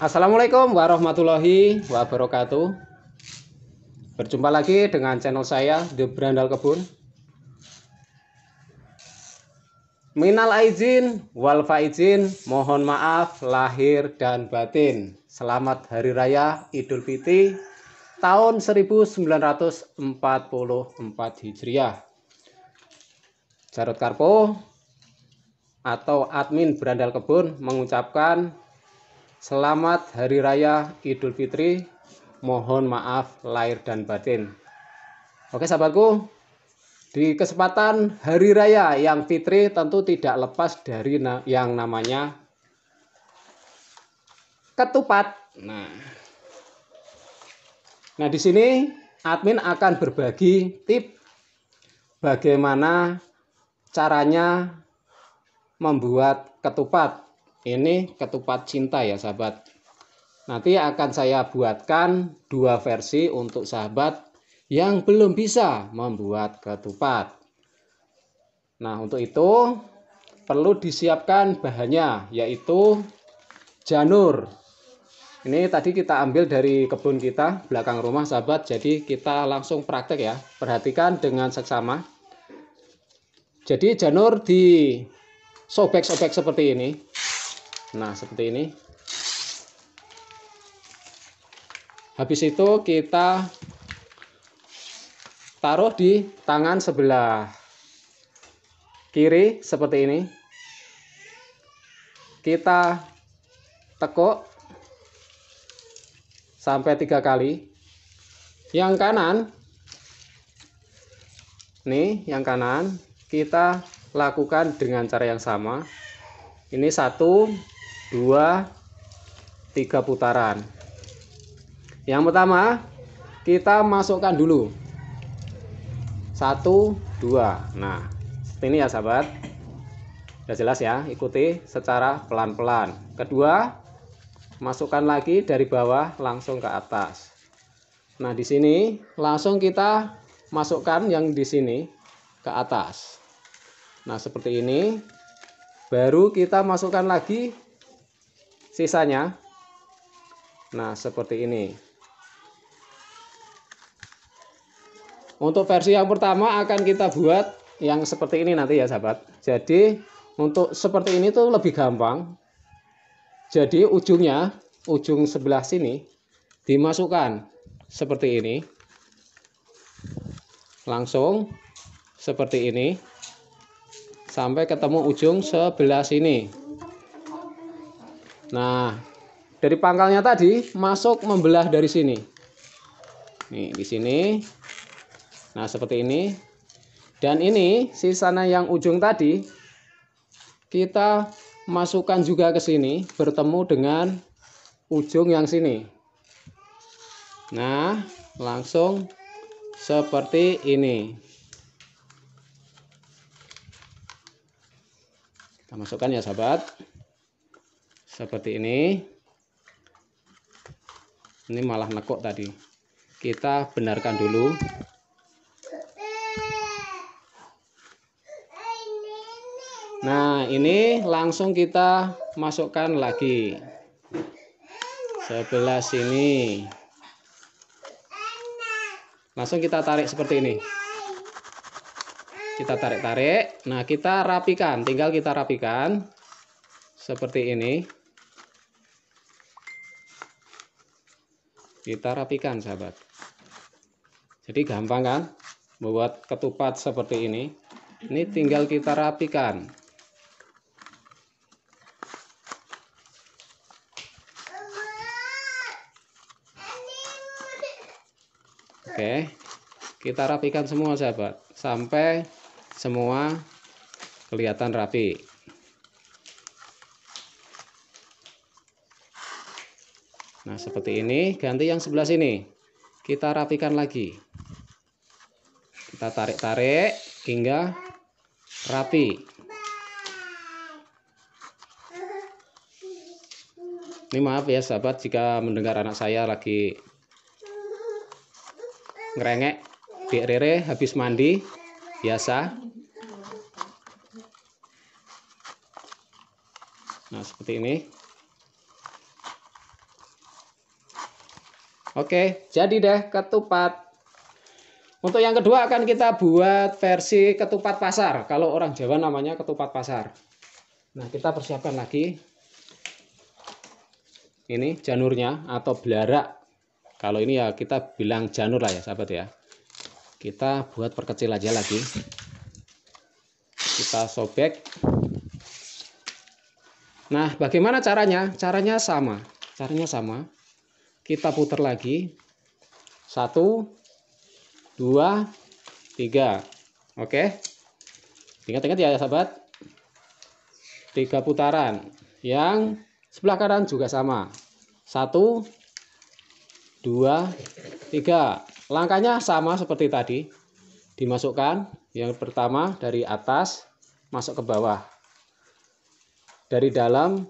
Assalamualaikum warahmatullahi wabarakatuh Berjumpa lagi dengan channel saya The Brandal Kebun Minal aizin wal faizin mohon maaf lahir dan batin Selamat Hari Raya Idul Fitri tahun 1944 Hijriah Jarod Karpo atau admin Berandal Kebun mengucapkan selamat Hari Raya Idul Fitri. Mohon maaf lahir dan batin. Oke sahabatku, di kesempatan Hari Raya yang Fitri tentu tidak lepas dari yang namanya ketupat. Nah, nah di sini admin akan berbagi tip bagaimana caranya membuat ketupat. Ini ketupat cinta ya sahabat. Nanti akan saya buatkan dua versi untuk sahabat yang belum bisa membuat ketupat. Nah, untuk itu perlu disiapkan bahannya yaitu janur. Ini tadi kita ambil dari kebun kita belakang rumah sahabat, jadi kita langsung praktek ya. Perhatikan dengan seksama. Jadi janur di sobek-sobek seperti ini nah seperti ini habis itu kita taruh di tangan sebelah kiri seperti ini kita tekuk sampai tiga kali yang kanan nih yang kanan kita lakukan dengan cara yang sama ini satu dua tiga putaran yang pertama kita masukkan dulu satu dua nah seperti ini ya sahabat sudah jelas ya ikuti secara pelan-pelan kedua masukkan lagi dari bawah langsung ke atas nah di sini langsung kita masukkan yang di sini ke atas Nah, seperti ini. Baru kita masukkan lagi sisanya. Nah, seperti ini. Untuk versi yang pertama akan kita buat yang seperti ini nanti ya sahabat. Jadi untuk seperti ini tuh lebih gampang. Jadi ujungnya, ujung sebelah sini dimasukkan seperti ini. Langsung seperti ini sampai ketemu ujung sebelah sini. Nah, dari pangkalnya tadi masuk membelah dari sini. Nih, di sini. Nah, seperti ini. Dan ini sana yang ujung tadi kita masukkan juga ke sini bertemu dengan ujung yang sini. Nah, langsung seperti ini. Kita masukkan ya sahabat. Seperti ini. Ini malah nekuk tadi. Kita benarkan dulu. Nah, ini langsung kita masukkan lagi. Sebelah sini. Langsung kita tarik seperti ini kita tarik-tarik nah kita rapikan tinggal kita rapikan seperti ini kita rapikan sahabat jadi gampang kan membuat ketupat seperti ini ini tinggal kita rapikan oke kita rapikan semua sahabat sampai semua kelihatan rapi nah seperti ini ganti yang sebelah sini kita rapikan lagi kita tarik-tarik hingga rapi ini maaf ya sahabat jika mendengar anak saya lagi ngerengek Dik rere habis mandi biasa. Nah, seperti ini. Oke, jadi deh ketupat. Untuk yang kedua akan kita buat versi ketupat pasar. Kalau orang Jawa namanya ketupat pasar. Nah, kita persiapkan lagi. Ini janurnya atau belarak. Kalau ini ya kita bilang janur lah ya, sahabat ya kita buat perkecil aja lagi kita sobek nah bagaimana caranya caranya sama caranya sama kita putar lagi satu dua tiga oke ingat-ingat ya sahabat tiga putaran yang sebelah kanan juga sama satu dua tiga Langkahnya sama seperti tadi. Dimasukkan yang pertama dari atas masuk ke bawah. Dari dalam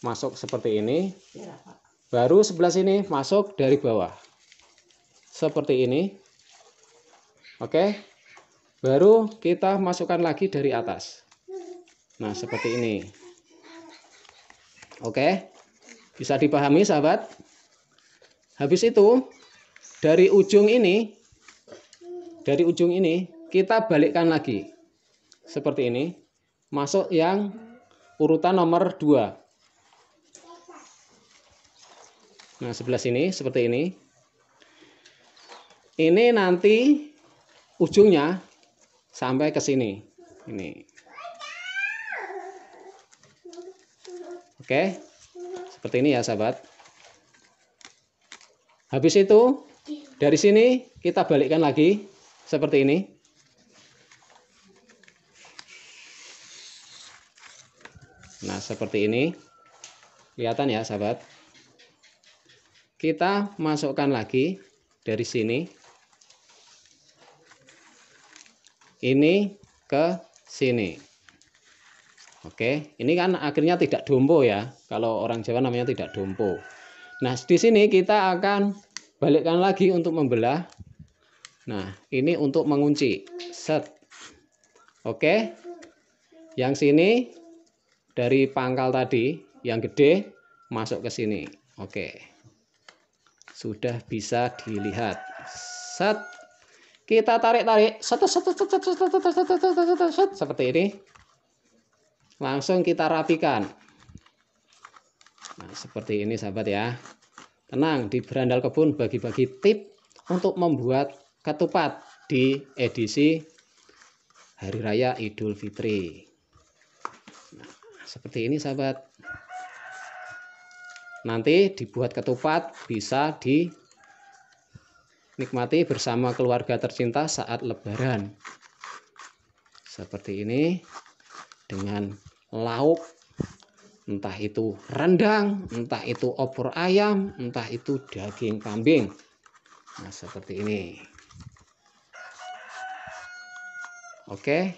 masuk seperti ini. Baru sebelah sini masuk dari bawah. Seperti ini. Oke. Baru kita masukkan lagi dari atas. Nah, seperti ini. Oke. Bisa dipahami, sahabat? Habis itu, dari ujung ini, dari ujung ini kita balikkan lagi. Seperti ini. Masuk yang urutan nomor 2. Nah, sebelah sini seperti ini. Ini nanti ujungnya sampai ke sini. Ini. Oke. Seperti ini ya, sahabat. Habis itu dari sini kita balikkan lagi seperti ini. Nah, seperti ini. Kelihatan ya, sahabat. Kita masukkan lagi dari sini. Ini ke sini. Oke, ini kan akhirnya tidak dompo ya. Kalau orang Jawa namanya tidak dompo. Nah, di sini kita akan balikkan lagi untuk membelah nah ini untuk mengunci set oke yang sini dari pangkal tadi yang gede masuk ke sini oke sudah bisa dilihat set kita tarik tarik set set set set set set set set set seperti ini langsung kita rapikan nah, seperti ini sahabat ya Tenang, di Berandal Kebun bagi-bagi tip untuk membuat ketupat di edisi Hari Raya Idul Fitri. Nah, seperti ini sahabat. Nanti dibuat ketupat bisa dinikmati bersama keluarga tercinta saat lebaran. Seperti ini dengan lauk entah itu rendang, entah itu opor ayam, entah itu daging kambing. Nah, seperti ini. Oke.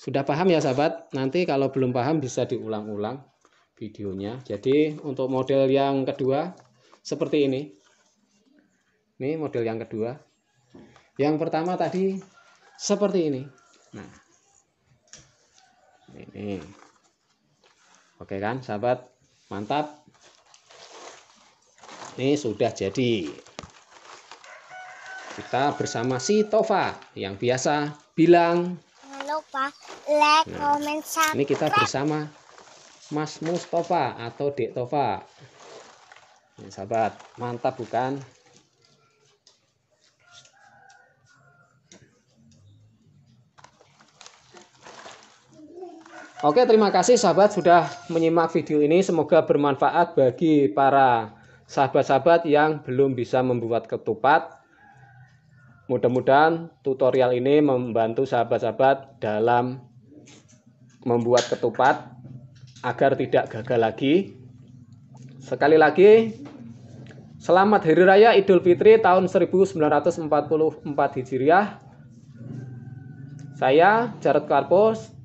Sudah paham ya sahabat? Nanti kalau belum paham bisa diulang-ulang videonya. Jadi untuk model yang kedua seperti ini. Ini model yang kedua. Yang pertama tadi seperti ini. Nah. Ini. Oke kan, sahabat? Mantap. Ini sudah jadi. Kita bersama si Tova yang biasa bilang. Jangan lupa like, nah, comment, subscribe. Ini kita bersama Mas Mustafa atau Dek Tova. Nah, sahabat, mantap bukan? Oke, terima kasih sahabat sudah menyimak video ini. Semoga bermanfaat bagi para sahabat-sahabat yang belum bisa membuat ketupat. Mudah-mudahan tutorial ini membantu sahabat-sahabat dalam membuat ketupat agar tidak gagal lagi. Sekali lagi, selamat Hari Raya Idul Fitri tahun 1944 Hijriah. Saya Jarod Karpos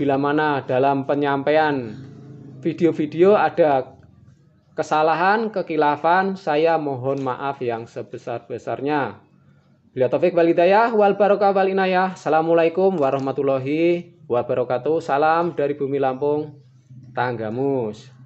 bila mana dalam penyampaian video-video ada kesalahan, kekilafan, saya mohon maaf yang sebesar-besarnya. Bila taufik wal hidayah wal barokah wal inayah. Assalamualaikum warahmatullahi wabarakatuh. Salam dari bumi Lampung, Tanggamus.